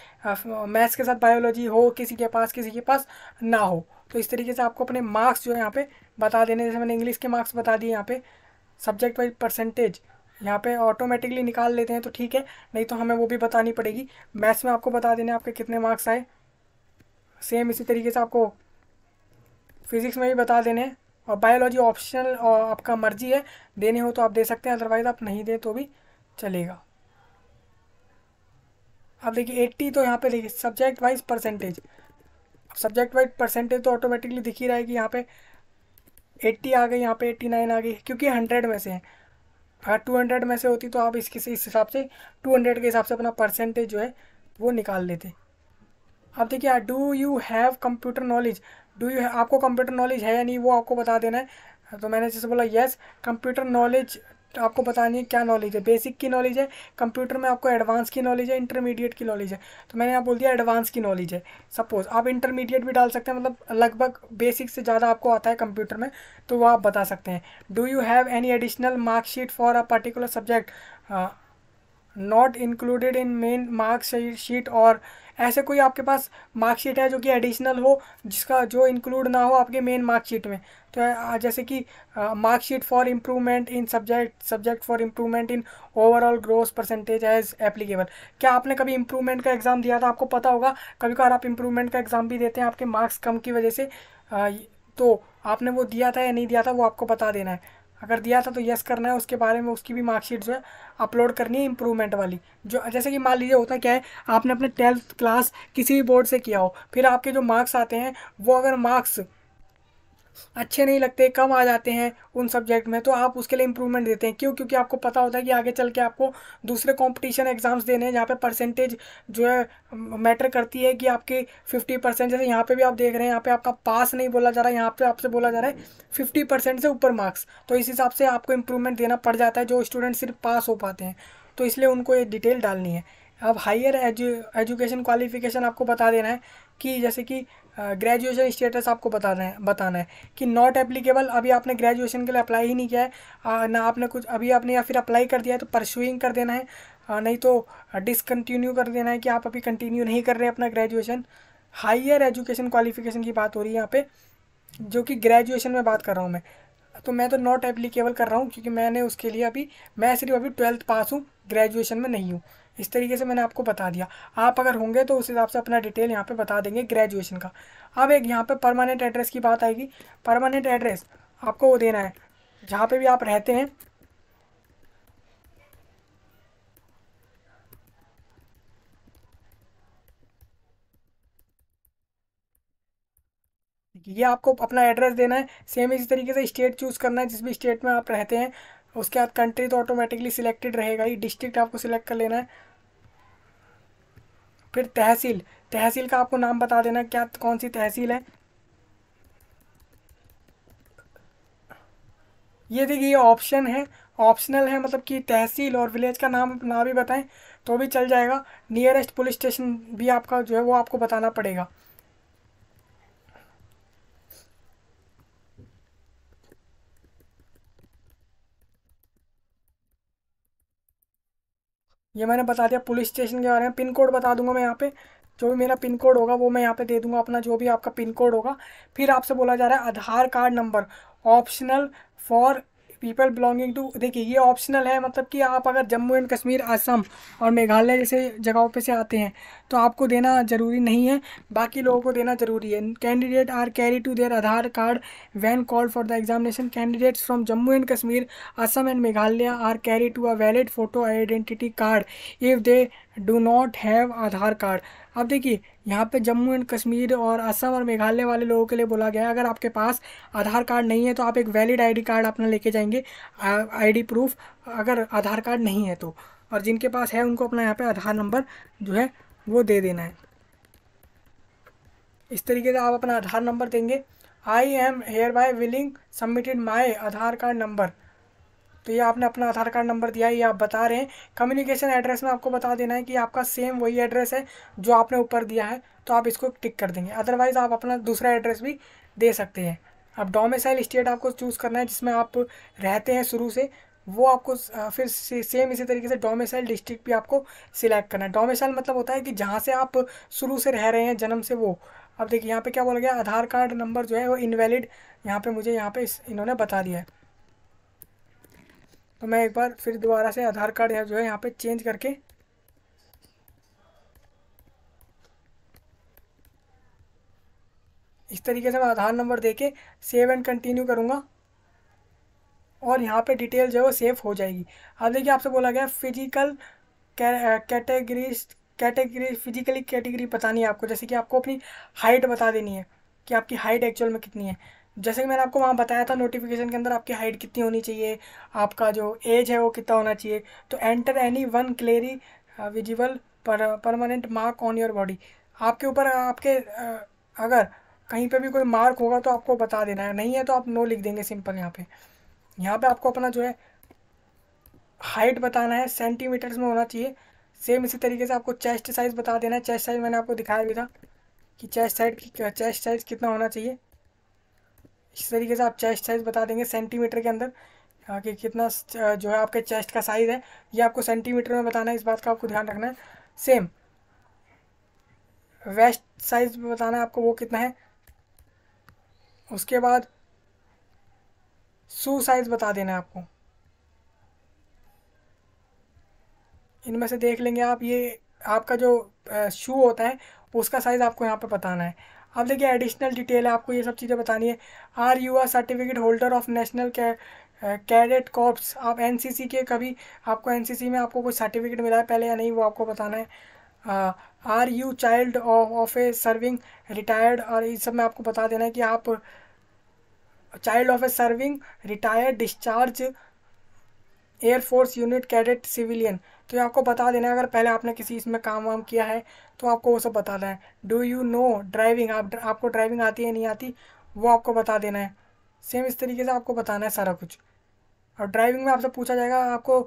मैथ्स के साथ बायोलॉजी हो किसी के पास किसी के पास ना हो तो इस तरीके से आपको अपने मार्क्स जो है यहाँ पे बता देने जैसे मैंने इंग्लिश के मार्क्स बता दिए यहाँ पे सब्जेक्ट वाइज परसेंटेज यहाँ पे ऑटोमेटिकली निकाल लेते हैं तो ठीक है नहीं तो हमें वो भी बतानी पड़ेगी मैथ्स में आपको बता देने आपके कितने मार्क्स आए सेम इसी तरीके से आपको फिजिक्स में भी बता देने और बायोलॉजी ऑप्शनल और आपका मर्जी है देने हो तो आप दे सकते हैं अदरवाइज़ आप नहीं दें तो भी चलेगा अब देखिए एट्टी तो यहाँ पे देखिए subject wise percentage subject wise percentage तो ऑटोमेटिकली दिख ही रहा है कि यहाँ पे 80 आ गई यहाँ पे 89 आ गई क्योंकि 100 में से है अगर 200 में से होती तो आप इसके से इस हिसाब से 200 के हिसाब से अपना परसेंटेज जो है वो निकाल लेते अब देखिए do you have computer knowledge do you आपको कंप्यूटर नॉलेज है या नहीं वो आपको बता देना है तो मैंने जैसे बोला येस कंप्यूटर नॉलेज आपको बतानी है क्या नॉलेज है बेसिक की नॉलेज है कंप्यूटर में आपको एडवांस की नॉलेज है इंटरमीडिएट की नॉलेज है तो मैंने यहाँ बोल दिया एडवांस की नॉलेज है सपोज़ आप इंटरमीडिएट भी डाल सकते हैं मतलब लगभग बेसिक से ज़्यादा आपको आता है कंप्यूटर में तो वो आप बता सकते हैं do you have any additional marksheet for a particular subject not included in main marks sheet और ऐसे कोई आपके पास मार्कशीट है जो कि एडिशनल हो जिसका जो इंक्लूड ना हो आपके मेन मार्कशीट में तो जैसे कि marksheet for improvement in subject subject for improvement in overall growth percentage as applicable क्या आपने कभी इम्प्रूवमेंट का एग्ज़ाम दिया था आपको पता होगा कभी कभार आप इम्प्रूवमेंट का एग्ज़ाम भी देते हैं आपके मार्क्स कम की वजह से तो आपने वो दिया था या नहीं दिया था वो आपको बता देना है अगर दिया था तो यस करना है उसके बारे में उसकी भी मार्कशीट जो है अपलोड करनी है इंप्रूवमेंट वाली जो जैसे कि मान लीजिए होता क्या है आपने अपने ट्वेल्थ क्लास किसी भी बोर्ड से किया हो फिर आपके जो मार्क्स आते हैं वो अगर मार्क्स अच्छे नहीं लगते कम आ जाते हैं उन सब्जेक्ट में तो आप उसके लिए इंप्रूवमेंट देते हैं क्यों क्योंकि आपको पता होता है कि आगे चल के आपको दूसरे कॉम्पिटिशन एग्जाम्स देने हैं जहाँ पे परसेंटेज जो है मैटर करती है कि आपके फिफ्टी परसेंट जैसे यहाँ पे भी आप देख रहे हैं यहाँ पे आपका पास नहीं बोला जा रहा है यहाँ पर आपसे बोला जा रहा है फिफ्टी परसेंट से ऊपर मार्क्स तो इस हिसाब से आपको इंप्रूवमेंट देना पड़ जाता है जो स्टूडेंट सिर्फ पास हो पाते हैं तो इसलिए उनको ये डिटेल डालनी है अब हायर एजु एजुकेशन क्वालिफिकेशन आपको बता देना है कि जैसे कि ग्रेजुएशन स्टेटस आपको बताना है बताना है कि नॉट एप्लीकेबल अभी आपने ग्रेजुएशन के लिए अप्लाई ही नहीं किया है आ, ना आपने कुछ अभी आपने या फिर अप्लाई कर दिया है तो परसुइंग कर देना है आ, नहीं तो डिसकन्टिन्यू कर देना है कि आप अभी कंटिन्यू नहीं कर रहे अपना ग्रेजुएशन हाइयर एजुकेशन क्वालिफिकेशन की बात हो रही है यहाँ पे जो कि ग्रेजुएशन में बात कर रहा हूँ मैं तो मैं तो नॉट एप्लीकेबल कर रहा हूँ क्योंकि मैंने उसके लिए अभी मैं सिर्फ अभी ट्वेल्थ पास हूँ ग्रेजुएशन में नहीं हूँ इस तरीके से मैंने आपको बता दिया आप अगर होंगे तो उस हिसाब से अपना डिटेल यहाँ पे बता देंगे ग्रेजुएशन का अब एक यहाँ पे परमानेंट एड्रेस की बात आएगी परमानेंट एड्रेस आपको वो देना है जहाँ पे भी आप रहते हैं ये आपको अपना एड्रेस देना है सेम इसी तरीके से स्टेट चूज़ करना है जिस भी स्टेट में आप रहते हैं उसके बाद कंट्री तो ऑटोमेटिकली सिलेक्टेड रहेगा ही डिस्ट्रिक्ट आपको सिलेक्ट कर लेना है फिर तहसील तहसील का आपको नाम बता देना क्या कौन सी तहसील है ये देखिए ऑप्शन है ऑप्शनल है मतलब कि तहसील और विलेज का नाम ना भी बताएं तो भी चल जाएगा नियरेस्ट पुलिस स्टेशन भी आपका जो है वो आपको बताना पड़ेगा ये मैंने बता दिया पुलिस स्टेशन के बारे में पिन कोड बता दूंगा मैं यहाँ पे जो भी मेरा पिन कोड होगा वो मैं यहाँ पे दे दूंगा अपना जो भी आपका पिन कोड होगा फिर आपसे बोला जा रहा है Aadhaar card number optional for people belonging to देखिए ये ऑप्शनल है मतलब कि आप अगर जम्मू एंड कश्मीर असम और मेघालय जैसे जगहों पे से आते हैं तो आपको देना ज़रूरी नहीं है बाकी लोगों को देना ज़रूरी है candidate are carry to their Aadhaar card when call for the examination candidates from Jammu and Kashmir Assam and Meghalaya are carry to a valid photo identity card if they do not have Aadhaar card अब देखिए यहाँ पे जम्मू एंड कश्मीर और असम और मेघालय वाले लोगों के लिए बोला गया है अगर आपके पास आधार कार्ड नहीं है तो आप एक वैलिड आईडी कार्ड अपना लेके जाएंगे आईडी प्रूफ अगर आधार कार्ड नहीं है तो और जिनके पास है उनको अपना यहाँ पे आधार नंबर जो है वो दे देना है इस तरीके से आप अपना आधार नंबर देंगे I am hereby willing submitted my Aadhaar card number तो ये आपने अपना आधार कार्ड नंबर दिया है ये आप बता रहे हैं कम्युनिकेशन एड्रेस में आपको बता देना है कि आपका सेम वही एड्रेस है जो आपने ऊपर दिया है तो आप इसको टिक कर देंगे अदरवाइज़ आप अपना दूसरा एड्रेस भी दे सकते हैं अब डोमिसाइल स्टेट आपको चूज़ करना है जिसमें आप रहते हैं शुरू से वो आपको फिर सेम इसी तरीके से डोमिसाइल डिस्ट्रिक्ट भी आपको सिलेक्ट करना है डोमिसाइल मतलब होता है कि जहाँ से आप शुरू से रह रहे हैं जन्म से वो अब देखिए यहाँ पे क्या बोला गया आधार कार्ड नंबर जो है वो इनवैलिड यहाँ पे मुझे यहाँ पे इन्होंने बता दिया है तो मैं एक बार फिर दोबारा से आधार कार्ड या जो है यहाँ पे चेंज करके इस तरीके से मैं आधार नंबर दे के सेव एंड कंटिन्यू करूँगा और यहाँ पे डिटेल जो है वो सेव हो जाएगी अब हाँ, देखिए आपसे बोला गया physical categories category physically category बतानी है आपको जैसे कि आपको अपनी हाइट बता देनी है कि आपकी हाइट एक्चुअल में कितनी है जैसे कि मैंने आपको वहाँ बताया था नोटिफिकेशन के अंदर आपकी हाइट कितनी होनी चाहिए आपका जो एज है वो कितना होना चाहिए तो enter any one clearly visible पर permanent mark on your body आपके ऊपर आपके uh, अगर कहीं पे भी कोई मार्क होगा तो आपको बता देना है नहीं है तो आप नो लिख देंगे सिंपल यहाँ पे यहाँ पे आपको अपना जो है हाइट बताना है सेंटीमीटर्स में होना चाहिए सेम इसी तरीके से आपको चेस्ट साइज़ बता देना है चेस्ट साइज़ मैंने आपको दिखाया भी था कि चेस्ट साइड चेस्ट साइज़ कितना होना चाहिए इस तरीके से आप चेस्ट साइज़ बता देंगे सेंटीमीटर के अंदर कि कितना जो है आपके चेस्ट का साइज़ है ये आपको सेंटीमीटर में बताना है इस बात का आपको ध्यान रखना है सेम वेस्ट साइज़ बताना है आपको वो कितना है उसके बाद शू साइज़ बता देना है आपको इनमें से देख लेंगे आप ये आपका जो शू होता है उसका साइज़ आपको यहाँ पे बताना है अब देखिए एडिशनल डिटेल है आपको ये सब चीज़ें बतानी है are you are certificate holder of national cadet corps आप एनसीसी के कभी आपको एनसीसी में आपको कोई सर्टिफिकेट मिला है पहले या नहीं वो आपको बताना है are you child of a serving retired और इस सब में आपको बता देना है कि आप child of a serving retired discharge air force unit cadet civilian तो ये आपको बता देना है अगर पहले आपने किसी इसमें काम वाम किया है तो आपको वो सब बताना है डू यू नो ड्राइविंग आप आपको ड्राइविंग आती है नहीं आती वो आपको बता देना है सेम इस तरीके से आपको बताना है सारा कुछ और ड्राइविंग में आपसे पूछा जाएगा आपको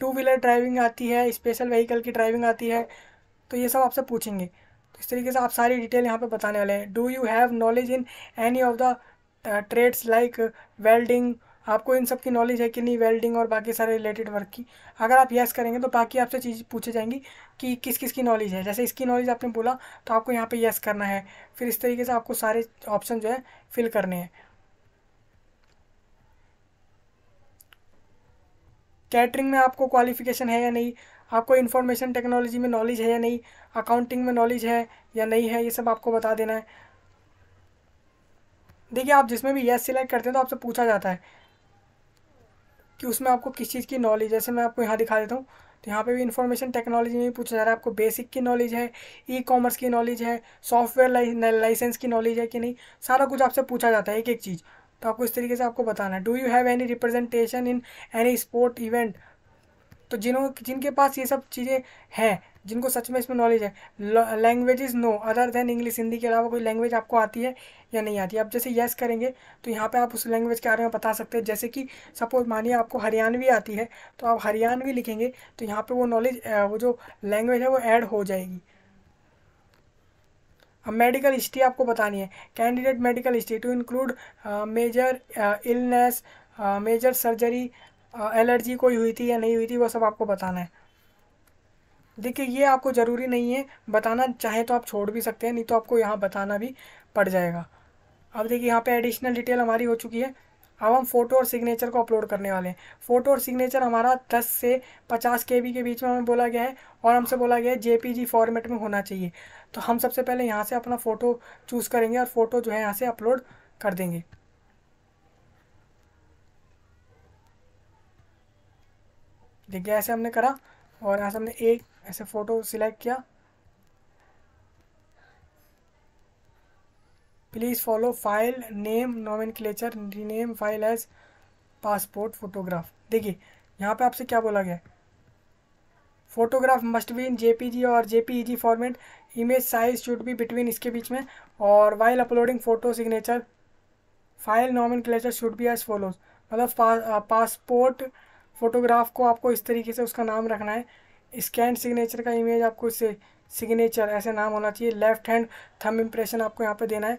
टू व्हीलर ड्राइविंग आती है स्पेशल व्हीकल की ड्राइविंग आती है तो ये सब आपसे पूछेंगे तो इस तरीके से आप सारी डिटेल यहाँ पे बताने वाले हैं do you have knowledge in any of the trades like welding आपको इन सब की नॉलेज है कि नहीं वेल्डिंग और बाकी सारे रिलेटेड वर्क की अगर आप येस करेंगे तो बाकी आपसे चीज़ पूछे जाएंगी कि किस किस की नॉलेज है जैसे इसकी नॉलेज आपने बोला तो आपको यहाँ पे यस करना है फिर इस तरीके से आपको सारे ऑप्शन जो है फिल करने हैं कैटरिंग में आपको क्वालिफिकेशन है या नहीं आपको इन्फॉर्मेशन टेक्नोलॉजी में नॉलेज है या नहीं अकाउंटिंग में नॉलेज है या नहीं है ये सब आपको बता देना है देखिए आप जिसमें भी यस सिलेक्ट करते हैं तो आपसे पूछा जाता है कि उसमें आपको किस चीज़ की नॉलेज जैसे मैं आपको यहाँ दिखा देता हूँ तो यहाँ पे भी इन्फॉर्मेशन टेक्नोलॉजी में पूछा जा रहा है आपको बेसिक की नॉलेज है ई कॉमर्स की नॉलेज है सॉफ्टवेयर लाइसेंस की नॉलेज है कि नहीं सारा कुछ आपसे पूछा जाता है एक एक चीज़ तो आपको इस तरीके से आपको बताना है do you have any representation in any sport event तो जिन्हों जिनके पास ये सब चीज़ें हैं जिनको सच में इसमें नॉलेज है language know other than English Hindi के अलावा कोई लैंग्वेज आपको आती है या नहीं आती आप जैसे येस करेंगे तो यहाँ पे आप उस लैंग्वेज के बारे में बता सकते हैं जैसे कि सपोज मानिए आपको हरियाणवी आती है तो आप हरियाणवी लिखेंगे तो यहाँ पे वो नॉलेज वो जो लैंग्वेज है वो ऐड हो जाएगी अब मेडिकल हिस्ट्री आपको बतानी है candidate medical history to include major illness major surgery allergy कोई हुई थी या नहीं हुई थी वो सब आपको बताना है देखिए ये आपको ज़रूरी नहीं है बताना चाहे तो आप छोड़ भी सकते हैं नहीं तो आपको यहाँ बताना भी पड़ जाएगा अब देखिए यहाँ पे एडिशनल डिटेल हमारी हो चुकी है अब हम फोटो और सिग्नेचर को अपलोड करने वाले हैं फोटो और सिग्नेचर हमारा 10 से 50 के के बीच में हमें बोला गया है और हमसे बोला गया है जेपीजी फॉर्मेट में होना चाहिए तो हम सबसे पहले यहाँ से अपना फ़ोटो चूज़ करेंगे और फ़ोटो जो है यहाँ से अपलोड कर देंगे देखिए ऐसे हमने करा और यहाँ से हमने एक ऐसे फ़ोटो सिलेक्ट किया please follow file name nomenclature rename file as passport photograph देखिए यहाँ पे आपसे क्या बोला गया photograph must be in JPG और JPEG format image size should be between इसके बीच में और while uploading photo signature file nomenclature should be as follows मतलब पासपोर्ट फोटोग्राफ को आपको इस तरीके से उसका नाम रखना है स्कैन सिग्नेचर का इमेज आपको इसे सिग्नेचर ऐसे नाम होना चाहिए लेफ्ट हैंड थम इम्प्रेशन आपको यहाँ पे देना है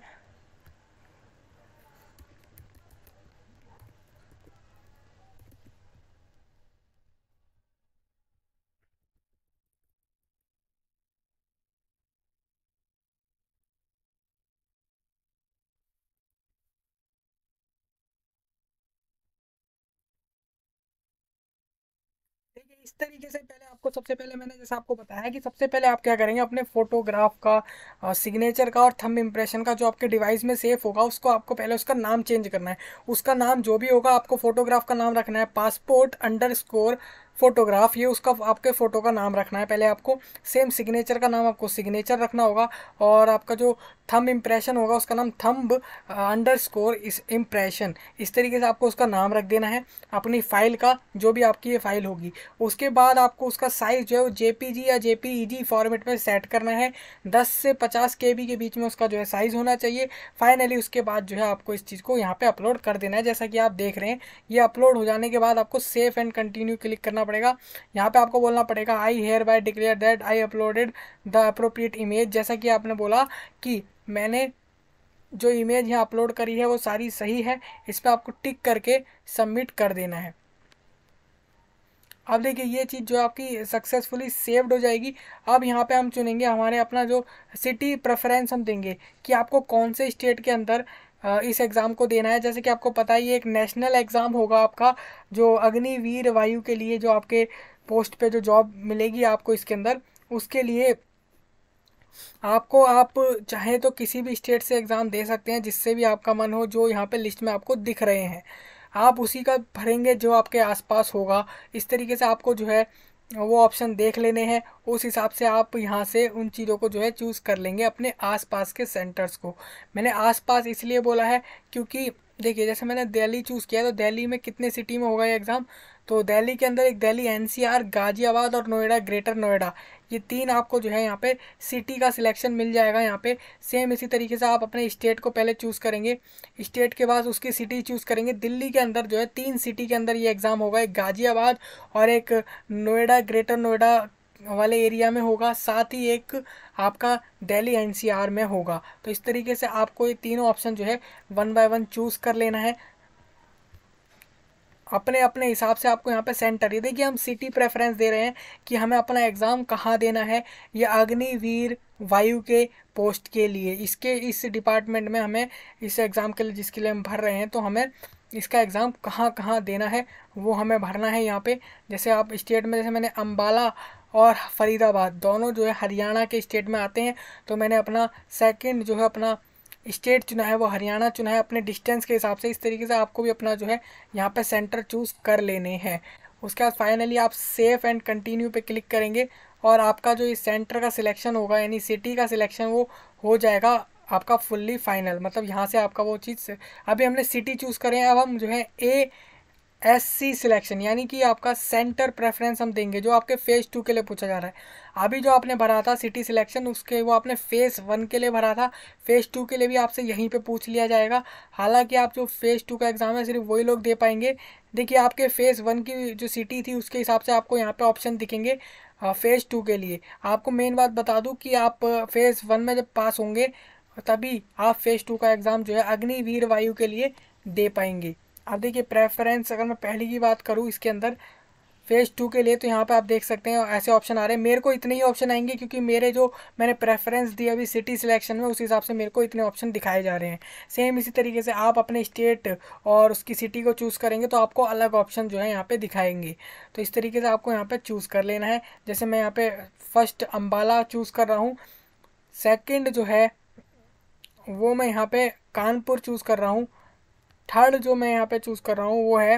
इस तरीके से पहले आपको सबसे पहले मैंने जैसे आपको बताया कि सबसे पहले आप क्या करेंगे अपने फोटोग्राफ का सिग्नेचर का और थंब इम्प्रेशन का जो आपके डिवाइस में सेफ होगा उसको आपको पहले उसका नाम चेंज करना है उसका नाम जो भी होगा आपको फोटोग्राफ का नाम रखना है पासपोर्ट अंडर स्कोर फोटोग्राफ ये उसका आपके फ़ोटो का नाम रखना है पहले आपको सेम सिग्नेचर का नाम आपको सिग्नेचर रखना होगा और आपका जो थंब इम्प्रेशन होगा उसका नाम थम्ब अंडर स्कोर इस इम्प्रेशन इस तरीके से आपको उसका नाम रख देना है अपनी फ़ाइल का जो भी आपकी ये फ़ाइल होगी उसके बाद आपको उसका का साइज़ जो है जेपीजी या जेपीईजी फॉर्मेट e में सेट करना है 10 से 50 के के बीच में उसका जो है साइज़ होना चाहिए फाइनली उसके बाद जो है आपको इस चीज़ को यहाँ पे अपलोड कर देना है जैसा कि आप देख रहे हैं ये अपलोड हो जाने के बाद आपको सेफ एंड कंटिन्यू क्लिक करना पड़ेगा यहाँ पर आपको बोलना पड़ेगा I hereby declare that I uploaded the appropriate image जैसा कि आपने बोला कि मैंने जो इमेज यहाँ अपलोड करी है वो सारी सही है इस पर आपको टिक करके सबमिट कर देना है अब देखिए ये चीज़ जो आपकी सक्सेसफुली सेव्ड हो जाएगी अब यहाँ पे हम चुनेंगे हमारे अपना जो सिटी प्रेफरेंस हम देंगे कि आपको कौन से स्टेट के अंदर इस एग्ज़ाम को देना है जैसे कि आपको पता ही एक नेशनल एग्ज़ाम होगा आपका जो अग्निवीर वायु के लिए जो आपके पोस्ट पे जो जॉब मिलेगी आपको इसके अंदर उसके लिए आपको आप चाहे तो किसी भी स्टेट से एग्ज़ाम दे सकते हैं जिससे भी आपका मन हो जो यहाँ पे लिस्ट में आपको दिख रहे हैं आप उसी का भरेंगे जो आपके आसपास होगा इस तरीके से आपको जो है वो ऑप्शन देख लेने हैं उस हिसाब से आप यहाँ से उन चीज़ों को जो है चूज़ कर लेंगे अपने आसपास के सेंटर्स को मैंने आसपास इसलिए बोला है क्योंकि देखिए जैसे मैंने दिल्ली चूज़ किया तो दिल्ली में कितने सिटी में होगा ये एग्ज़ाम तो दिल्ली के अंदर एक दिल्ली एनसीआर गाजियाबाद और नोएडा ग्रेटर नोएडा ये तीन आपको जो है यहाँ पे सिटी का सिलेक्शन मिल जाएगा यहाँ पे सेम इसी तरीके से आप अपने स्टेट को पहले चूज़ करेंगे स्टेट के बाद उसकी सिटी चूज़ करेंगे दिल्ली के अंदर जो है तीन सिटी के अंदर ये एग्ज़ाम होगा एक गाजियाबाद और एक नोएडा ग्रेटर नोएडा वाले एरिया में होगा साथ ही एक आपका दिल्ली एनसीआर में होगा तो इस तरीके से आपको ये तीनों ऑप्शन जो है वन बाय वन चूज़ कर लेना है अपने अपने हिसाब से आपको यहाँ पे सेंटर ये देखिए हम सिटी प्रेफरेंस दे रहे हैं कि हमें अपना एग्ज़ाम कहाँ देना है ये अग्निवीर वायु के पोस्ट के लिए इसके इस डिपार्टमेंट में हमें इस एग्ज़ाम के लिए जिसके लिए हम भर रहे हैं तो हमें इसका एग्ज़ाम कहाँ कहाँ देना है वो हमें भरना है यहाँ पर जैसे आप इस्टेट में जैसे मैंने अम्बाला और फरीदाबाद दोनों जो है हरियाणा के स्टेट में आते हैं तो मैंने अपना सेकेंड जो है अपना स्टेट चुना है वो हरियाणा चुना है अपने डिस्टेंस के हिसाब से इस तरीके से आपको भी अपना जो है यहाँ पर सेंटर चूज़ कर लेने हैं उसके बाद फाइनली आप सेफ एंड कंटिन्यू पे क्लिक करेंगे और आपका जो इस सेंटर का सिलेक्शन होगा यानी सिटी का सिलेक्शन वो हो जाएगा आपका फुल्ली फाइनल मतलब यहाँ से आपका वो चीज़ अभी हमने सिटी चूज़ करें अब हम जो है ए एस सी सिलेक्शन यानी कि आपका सेंटर प्रेफरेंस हम देंगे जो आपके फेज़ टू के लिए पूछा जा रहा है अभी जो आपने भरा था सिटी सिलेक्शन उसके वो आपने फेज़ वन के लिए भरा था फेज़ टू के लिए भी आपसे यहीं पे पूछ लिया जाएगा हालांकि आप जो फेज़ टू का एग्ज़ाम है सिर्फ वही लोग दे पाएंगे देखिए आपके फेज़ वन की जो सिटी थी उसके हिसाब से आपको यहाँ पर ऑप्शन दिखेंगे फेज़ टू के लिए आपको मेन बात बता दूँ कि आप फेज़ वन में जब पास होंगे तभी आप फेज़ टू का एग्ज़ाम जो है अग्निवीर वायु के लिए दे पाएंगे अब देखिए प्रेफरेंस अगर मैं पहले की बात करूँ इसके अंदर फेज़ टू के लिए तो यहाँ पे आप देख सकते हैं ऐसे ऑप्शन आ रहे हैं मेरे को इतने ही ऑप्शन आएंगे क्योंकि मेरे जो मैंने प्रेफरेंस दिया अभी सिटी सिलेक्शन में उस हिसाब से मेरे को इतने ऑप्शन दिखाए जा रहे हैं सेम इसी तरीके से आप अपने स्टेट और उसकी सिटी को चूज़ करेंगे तो आपको अलग ऑप्शन जो है यहाँ पर दिखाएंगे तो इस तरीके से आपको यहाँ पर चूज़ कर लेना है जैसे मैं यहाँ पर फर्स्ट अम्बाला चूज़ कर रहा हूँ सेकेंड जो है वो मैं यहाँ पर कानपुर चूज़ कर रहा हूँ थर्ड जो मैं यहाँ पे चूज़ कर रहा हूँ वो है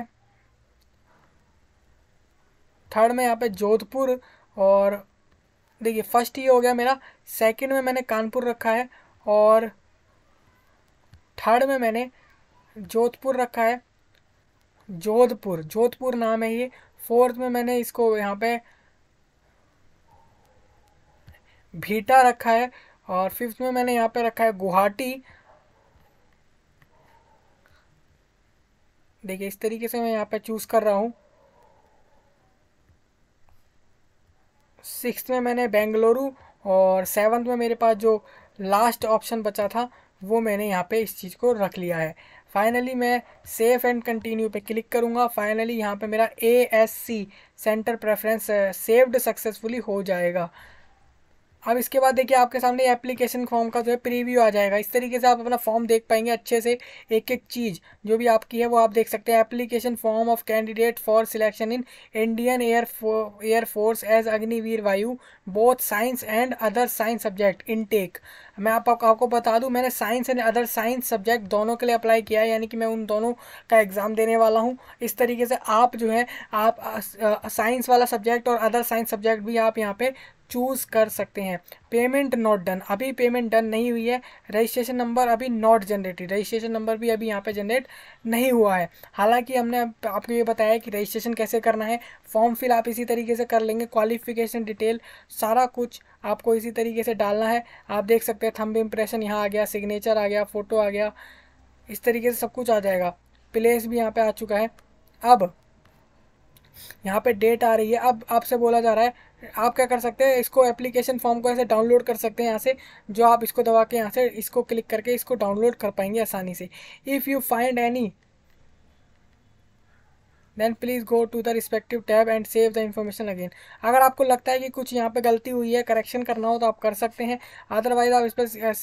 थर्ड में यहाँ पे जोधपुर और देखिए फर्स्ट ये हो गया मेरा सेकंड में मैंने कानपुर रखा है और थर्ड में मैंने जोधपुर रखा है जोधपुर जोधपुर नाम है ये फोर्थ में मैंने इसको यहाँ पे भीटा रखा है और फिफ्थ में मैंने यहाँ पे रखा है गुवाहाटी देखिए इस तरीके से मैं यहाँ पे चूज़ कर रहा हूँ सिक्स में मैंने बेंगलुरु और सेवन्थ में मेरे पास जो लास्ट ऑप्शन बचा था वो मैंने यहाँ पे इस चीज़ को रख लिया है फाइनली मैं सेफ एंड कंटिन्यू पे क्लिक करूँगा फाइनली यहाँ पे मेरा A S C centre preference saved successfully हो जाएगा अब इसके बाद देखिए आपके सामने एप्लीकेशन फॉर्म का जो है प्रीव्यू आ जाएगा इस तरीके से आप अपना फॉर्म देख पाएंगे अच्छे से एक एक चीज़ जो भी आपकी है वो आप देख सकते हैं application form of candidate for selection in Indian air air force as Agniveer Vayu both science and other science subject intake मैं आप, आप आपको बता दूँ मैंने science and other science subject दोनों के लिए अप्लाई किया है यानी कि मैं उन दोनों का एग्ज़ाम देने वाला हूँ इस तरीके से आप जो है आप साइंस वाला सब्जेक्ट और अदर साइंस सब्जेक्ट भी आप यहाँ पर चूज़ कर सकते हैं पेमेंट नॉट डन अभी पेमेंट डन नहीं हुई है रजिस्ट्रेशन नंबर अभी नॉट जनरेटेड रजिस्ट्रेशन नंबर भी अभी यहाँ पे जनरेट नहीं हुआ है हालांकि हमने आपको ये बताया कि रजिस्ट्रेशन कैसे करना है फॉर्म फिल आप इसी तरीके से कर लेंगे क्वालिफिकेशन डिटेल सारा कुछ आपको इसी तरीके से डालना है आप देख सकते हैं थम्ब इम्प्रेशन यहाँ आ गया सिग्नेचर आ गया फ़ोटो आ गया इस तरीके से सब कुछ आ जाएगा प्लेस भी यहाँ पर आ चुका है अब यहाँ पे डेट आ रही है अब आपसे बोला जा रहा है आप क्या कर सकते हैं इसको एप्लीकेशन फॉर्म को ऐसे डाउनलोड कर सकते हैं यहाँ से जो आप इसको दबा के यहाँ से इसको क्लिक करके इसको डाउनलोड कर पाएंगे आसानी से if you find any then please go to the respective tab and save the information again अगर आपको लगता है कि कुछ यहाँ पे गलती हुई है करेक्शन करना हो तो आप कर सकते हैं अदरवाइज आप इस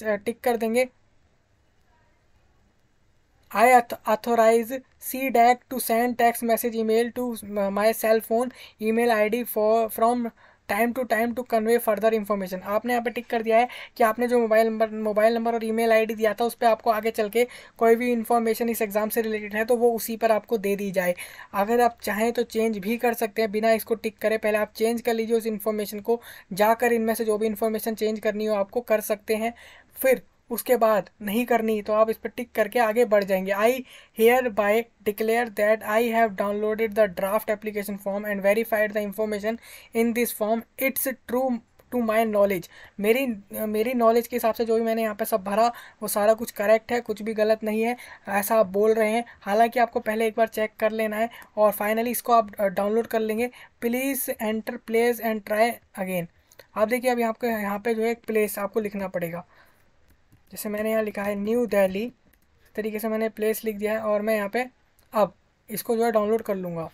पर टिक कर देंगे I see to send CDAC message email to my cell phone email I D for from time to time to convey further information आपने यहाँ पे टिक कर दिया है कि आपने जो मोबाइल नंबर मोबाइल नंबर और ईमेल आईडी दिया था उस पर आपको आगे चल के कोई भी इन्फॉर्मेशन इस एग्ज़ाम से रिलेटेड है तो वो उसी पर आपको दे दी जाए अगर आप चाहें तो चेंज भी कर सकते हैं बिना इसको टिक करे पहले आप चेंज कर लीजिए उस इन्फॉर्मेशन को जाकर इनमें से जो भी इन्फॉर्मेशन चेंज करनी हो आपको कर सकते हैं फिर उसके बाद नहीं करनी तो आप इस पर टिक करके आगे बढ़ जाएंगे I hereby declare that I have downloaded the draft application form and verified the information in this form it's true to my knowledge मेरी मेरी नॉलेज के हिसाब से जो भी मैंने यहाँ पे सब भरा वो सारा कुछ करेक्ट है कुछ भी गलत नहीं है ऐसा आप बोल रहे हैं हालांकि आपको पहले एक बार चेक कर लेना है और फाइनली इसको आप डाउनलोड कर लेंगे please enter place and try again आप देखिए अब यहाँ पे यहाँ पे जो है प्लेस आपको लिखना पड़ेगा जैसे मैंने यहाँ लिखा है न्यू दिल्ली इस तरीके से मैंने प्लेस लिख दिया है और मैं यहाँ पे अब इसको जो है डाउनलोड कर लूँगा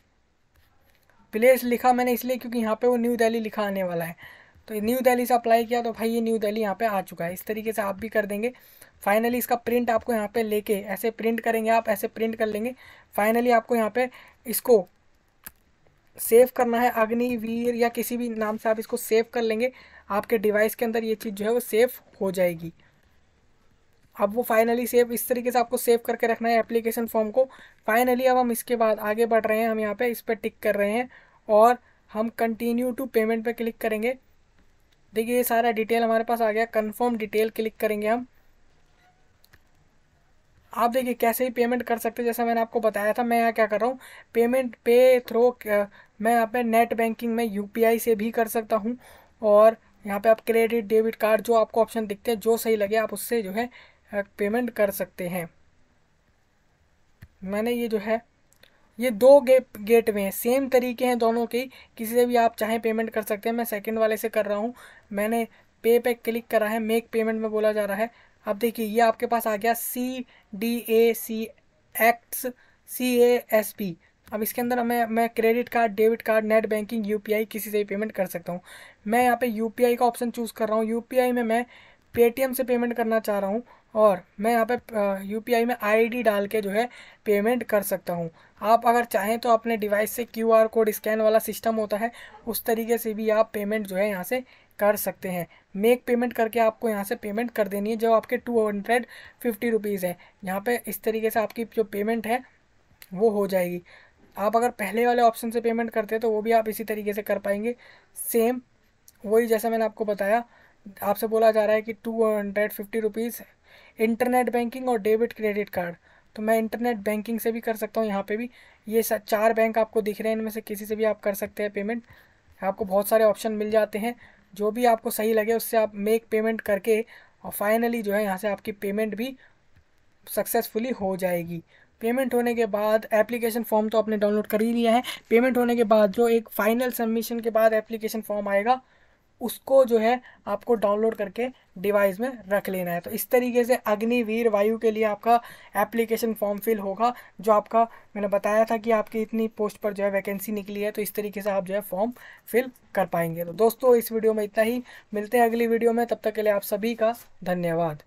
प्लेस लिखा मैंने इसलिए क्योंकि यहाँ पे वो न्यू दिल्ली लिखा आने वाला है तो न्यू दिल्ली से अप्लाई किया तो भाई ये न्यू दिल्ली यहाँ पे आ चुका है इस तरीके से आप भी कर देंगे फाइनली इसका प्रिंट आपको यहाँ पे लेके ऐसे प्रिंट करेंगे आप ऐसे प्रिंट कर लेंगे फाइनली आपको यहाँ पे इसको सेव करना है अग्निवीर या किसी भी नाम से आप इसको सेव कर लेंगे आपके डिवाइस के अंदर ये चीज़ जो है वो सेफ हो जाएगी अब वो फाइनली सेव इस तरीके से आपको सेव करके रखना है एप्लीकेशन फॉर्म को फाइनली अब हम इसके बाद आगे बढ़ रहे हैं हम यहाँ पे इस पर टिक कर रहे हैं और हम कंटिन्यू टू पेमेंट पे क्लिक करेंगे देखिए ये सारा डिटेल हमारे पास आ गया कंफर्म डिटेल क्लिक करेंगे हम आप देखिए कैसे ही पेमेंट कर सकते हैं जैसा मैंने आपको बताया था मैं यहाँ क्या कर रहा हूँ पेमेंट पे थ्रो मैं यहाँ पे नेट बैंकिंग में यू से भी कर सकता हूँ और यहाँ पे आप क्रेडिट डेबिट कार्ड जो आपको ऑप्शन दिखते हैं जो सही लगे आप उससे जो है पेमेंट कर सकते हैं मैंने ये जो है ये दो गे, गेट वे हैं सेम तरीके हैं दोनों के किसी से भी आप चाहें पेमेंट कर सकते हैं मैं सेकंड वाले से कर रहा हूँ मैंने पे पे क्लिक करा है मेक पेमेंट में बोला जा रहा है अब देखिए ये आपके पास आ गया C D A C X C A S P अब इसके अंदर मैं मैं credit card debit card net banking U किसी से भी पेमेंट कर सकता हूँ मैं यहाँ पे यू का ऑप्शन चूज़ कर रहा हूँ यू में मैं पेटीएम से पेमेंट करना चाह रहा हूँ और मैं यहाँ पे यू में आईडी डाल के जो है पेमेंट कर सकता हूँ आप अगर चाहें तो अपने डिवाइस से क्यूआर कोड स्कैन वाला सिस्टम होता है उस तरीके से भी आप पेमेंट जो है यहाँ से कर सकते हैं मेक पेमेंट करके आपको यहाँ से पेमेंट कर देनी है जो आपके टू हंड्रेड फिफ्टी रुपीज़ है यहाँ पे इस तरीके से आपकी जो पेमेंट है वो हो जाएगी आप अगर पहले वाले ऑप्शन से पेमेंट करते हैं तो वो भी आप इसी तरीके से कर पाएंगे सेम वही जैसा मैंने आपको बताया आपसे बोला जा रहा है कि two hundred fifty rupees internet banking और डेबिट क्रेडिट कार्ड तो मैं इंटरनेट बैंकिंग से भी कर सकता हूँ यहाँ पे भी ये चार बैंक आपको दिख रहे हैं इनमें से किसी से भी आप कर सकते हैं पेमेंट आपको बहुत सारे ऑप्शन मिल जाते हैं जो भी आपको सही लगे उससे आप मेक पेमेंट करके और फाइनली जो है यहाँ से आपकी पेमेंट भी सक्सेसफुली हो जाएगी पेमेंट होने के बाद एप्लीकेशन फॉर्म तो आपने डाउनलोड कर ही लिया है पेमेंट होने के बाद जो एक फाइनल सबमिशन के बाद एप्लीकेशन फॉर्म आएगा उसको जो है आपको डाउनलोड करके डिवाइस में रख लेना है तो इस तरीके से अग्निवीर वायु के लिए आपका एप्लीकेशन फॉर्म फिल होगा जो आपका मैंने बताया था कि आपकी इतनी पोस्ट पर जो है वैकेंसी निकली है तो इस तरीके से आप जो है फॉर्म फिल कर पाएंगे तो दोस्तों इस वीडियो में इतना ही मिलते हैं अगली वीडियो में तब तक के लिए आप सभी का धन्यवाद